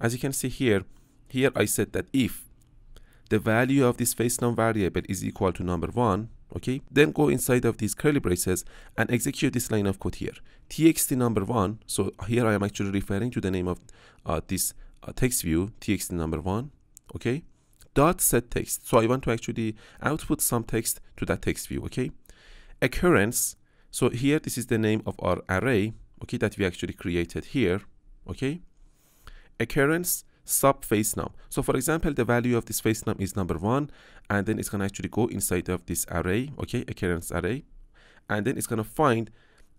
As you can see here, here I said that if the value of this faceNum variable is equal to number 1, okay, then go inside of these curly braces and execute this line of code here. txt number 1, so here I am actually referring to the name of uh, this uh, text view, txt number 1, okay, dot set text. So I want to actually output some text to that text view, okay. Occurrence, so here this is the name of our array, okay, that we actually created here, okay occurrence sub face num. So for example, the value of this face num is number one, and then it's gonna actually go inside of this array, okay, occurrence array, and then it's gonna find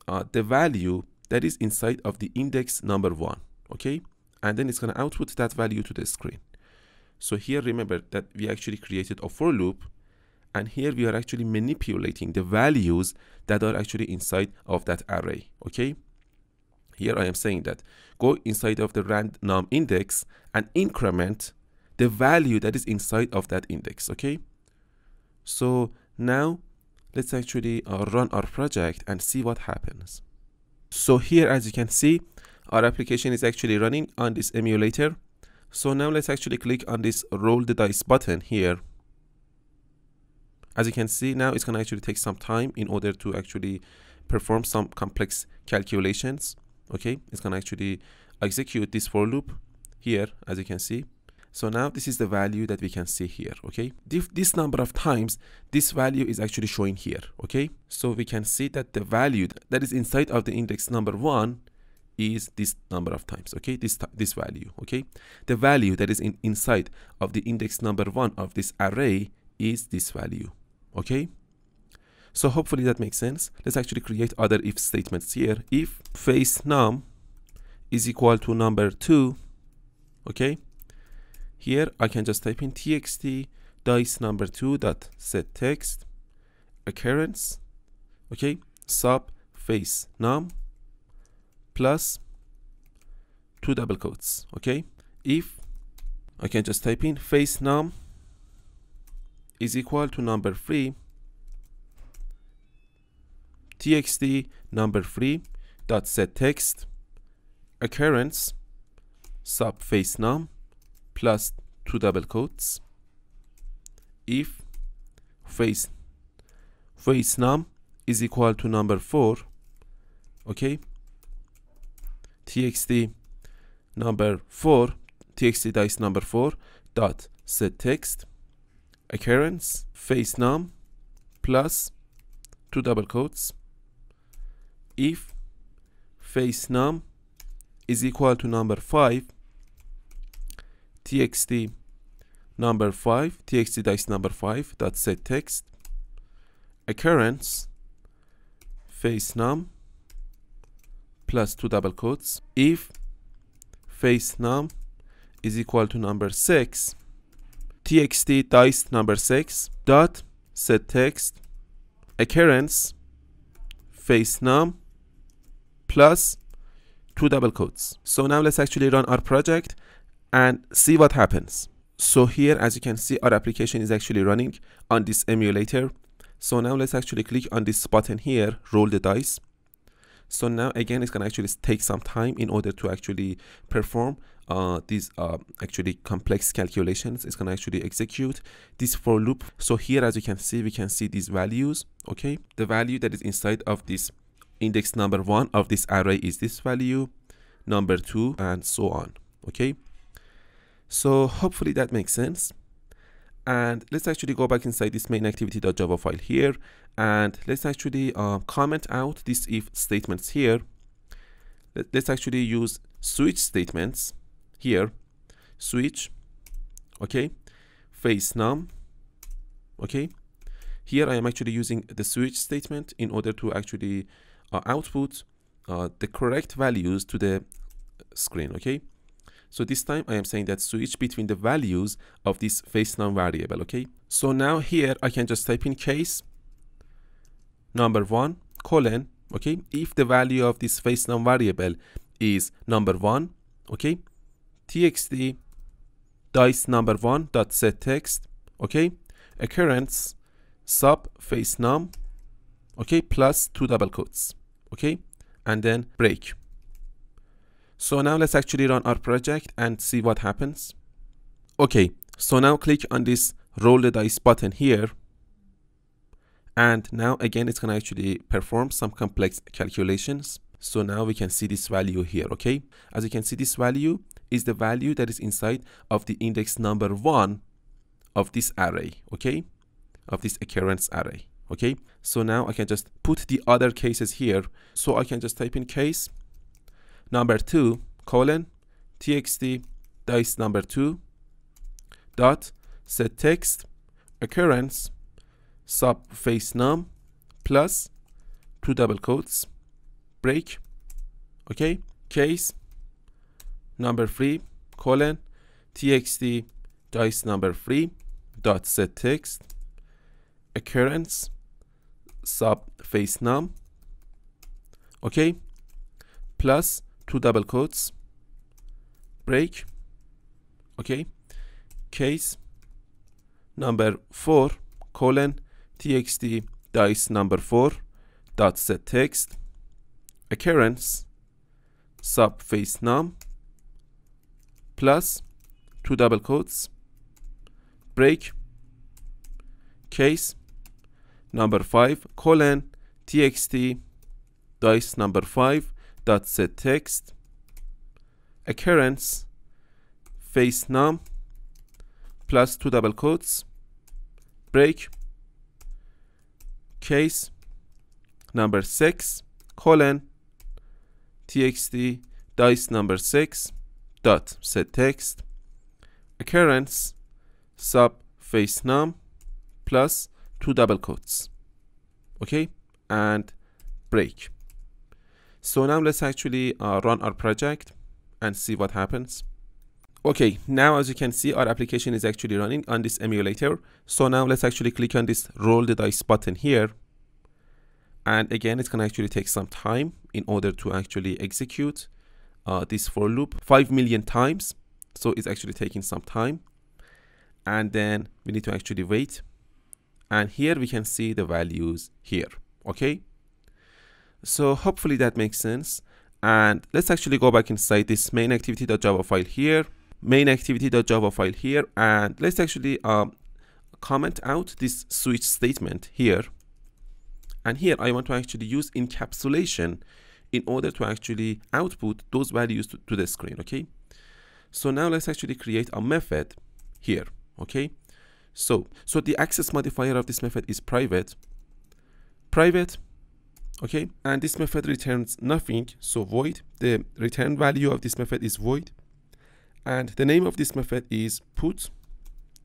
uh, the value that is inside of the index number one, okay, and then it's gonna output that value to the screen. So here remember that we actually created a for loop and here we are actually manipulating the values that are actually inside of that array, okay? Here I am saying that go inside of the random index and increment the value that is inside of that index. Okay. So now let's actually uh, run our project and see what happens. So here, as you can see, our application is actually running on this emulator. So now let's actually click on this roll the dice button here. As you can see now, it's going to actually take some time in order to actually perform some complex calculations okay it's going to actually execute this for loop here as you can see so now this is the value that we can see here, okay? If this number of times, this value is actually showing here, okay? So we can see that the value that is inside of the index number one is this number of times, okay? This this value, okay? The value that is in inside of the index number one of this array is this value, okay? So hopefully that makes sense. Let's actually create other if statements here. If face num is equal to number 2, okay? Here I can just type in txt dice number 2 dot set text occurrence, okay? Sub face num plus two double quotes, okay? If I can just type in face num is equal to number 3 txt number 3 dot set text occurrence sub face num plus two double quotes if face face num is equal to number 4 okay txt number 4 txt dice number 4 dot set text occurrence face num plus two double quotes if face num is equal to number 5 txt number 5 txt dice number 5 dot set text occurrence face num plus two double quotes if face num is equal to number 6 txt dice number 6 dot set text occurrence face num plus two double quotes. So now let's actually run our project and see what happens. So here, as you can see, our application is actually running on this emulator. So now let's actually click on this button here, roll the dice. So now again, it's gonna actually take some time in order to actually perform uh, these uh, actually complex calculations. It's gonna actually execute this for loop. So here, as you can see, we can see these values, okay? The value that is inside of this index number one of this array is this value number two and so on okay so hopefully that makes sense and let's actually go back inside this main activity.java file here and let's actually uh, comment out these if statements here let's actually use switch statements here switch okay face num okay here i am actually using the switch statement in order to actually uh, output uh, the correct values to the screen, okay? So this time I am saying that switch between the values of this face num variable, okay? So now here I can just type in case number one colon, okay? If the value of this face num variable is number one, okay? txt dice number one dot set text, okay? Occurrence sub face num, okay? Plus two double quotes okay and then break so now let's actually run our project and see what happens okay so now click on this roll the dice button here and now again it's going to actually perform some complex calculations so now we can see this value here okay as you can see this value is the value that is inside of the index number one of this array okay of this occurrence array okay so now I can just put the other cases here so I can just type in case number 2 colon txt dice number 2 dot set text occurrence sub face num plus two double quotes break okay case number 3 colon txt dice number 3 dot set text occurrence sub face num okay plus two double quotes break okay case number four colon txt dice number four dot set text occurrence sub face num plus two double quotes break case number 5 colon txt dice number 5 dot set text occurrence face num plus two double quotes break case number 6 colon txt dice number 6 dot set text occurrence sub face num plus two double quotes okay and break so now let's actually uh, run our project and see what happens okay now as you can see our application is actually running on this emulator so now let's actually click on this roll the dice button here and again it's going to actually take some time in order to actually execute uh, this for loop 5 million times so it's actually taking some time and then we need to actually wait and here we can see the values here okay so hopefully that makes sense and let's actually go back inside this main activity.java file here main activity.java file here and let's actually um, comment out this switch statement here and here I want to actually use encapsulation in order to actually output those values to, to the screen okay so now let's actually create a method here okay so, so the access modifier of this method is private, private, okay? And this method returns nothing, so void. The return value of this method is void. And the name of this method is put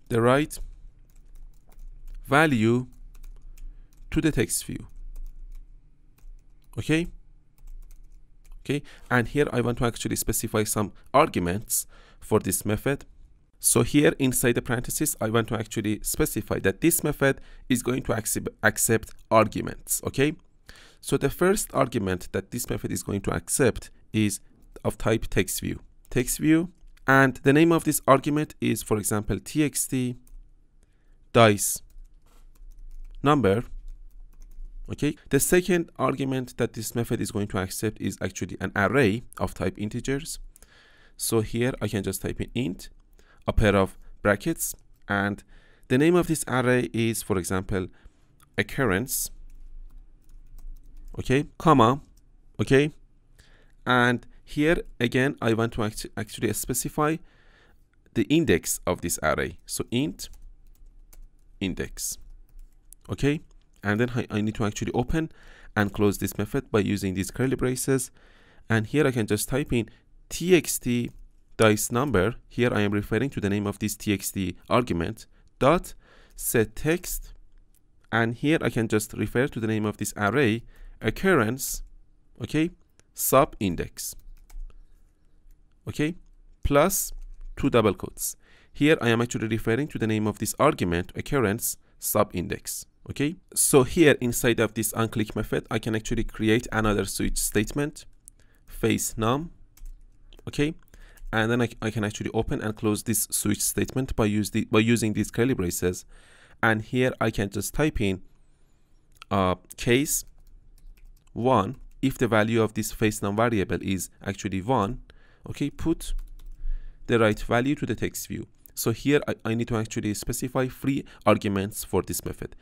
the right value to the text view, okay? Okay, and here I want to actually specify some arguments for this method. So here inside the parentheses, I want to actually specify that this method is going to accept, arguments, okay? So the first argument that this method is going to accept is of type text view. Text view, and the name of this argument is, for example, txt dice number okay the second argument that this method is going to accept is actually an array of type integers so here i can just type in int a pair of brackets and the name of this array is for example occurrence okay comma okay and here again I want to act actually specify the index of this array so int index okay and then I, I need to actually open and close this method by using these curly braces and here I can just type in txt dice number, here I am referring to the name of this txt argument, dot set text, and here I can just refer to the name of this array, occurrence, okay, sub index, okay, plus two double quotes. Here I am actually referring to the name of this argument, occurrence, sub index okay so here inside of this unclick method i can actually create another switch statement face num okay and then I, I can actually open and close this switch statement by, use the, by using these curly braces and here I can just type in uh, case 1 if the value of this face num variable is actually 1 okay put the right value to the text view so here I, I need to actually specify three arguments for this method